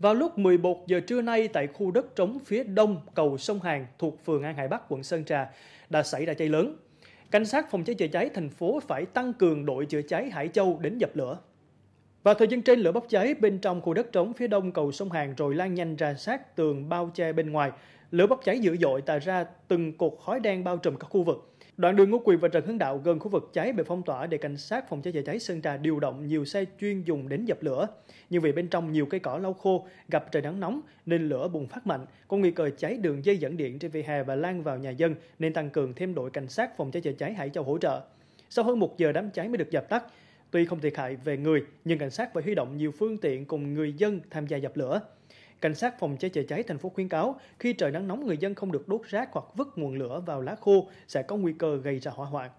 Vào lúc 11 giờ trưa nay tại khu đất trống phía đông cầu sông Hàn thuộc phường An Hải Bắc, quận Sơn Trà đã xảy ra cháy lớn. Cảnh sát phòng cháy chữa cháy thành phố phải tăng cường đội chữa cháy Hải Châu đến dập lửa. Vào thời gian trên, lửa bốc cháy bên trong khu đất trống phía đông cầu sông Hàn rồi lan nhanh ra sát tường bao che bên ngoài. Lửa bốc cháy dữ dội tạo ra từng cột khói đen bao trùm các khu vực. Đoạn đường Ngô Quyền và Trần Hưng Đạo gần khu vực cháy bị phong tỏa để cảnh sát phòng cháy chữa cháy Sơn Trà điều động nhiều xe chuyên dùng đến dập lửa. Nhưng vì bên trong nhiều cây cỏ lau khô, gặp trời nắng nóng nên lửa bùng phát mạnh, có nguy cơ cháy đường dây dẫn điện trên vỉa hè và lan vào nhà dân nên tăng cường thêm đội cảnh sát phòng cháy chữa cháy Hải Châu hỗ trợ. Sau hơn một giờ đám cháy mới được dập tắt. Tuy không thiệt hại về người, nhưng cảnh sát phải huy động nhiều phương tiện cùng người dân tham gia dập lửa. Cảnh sát phòng cháy chữa cháy thành phố khuyến cáo khi trời nắng nóng người dân không được đốt rác hoặc vứt nguồn lửa vào lá khô sẽ có nguy cơ gây ra hỏa hoạn.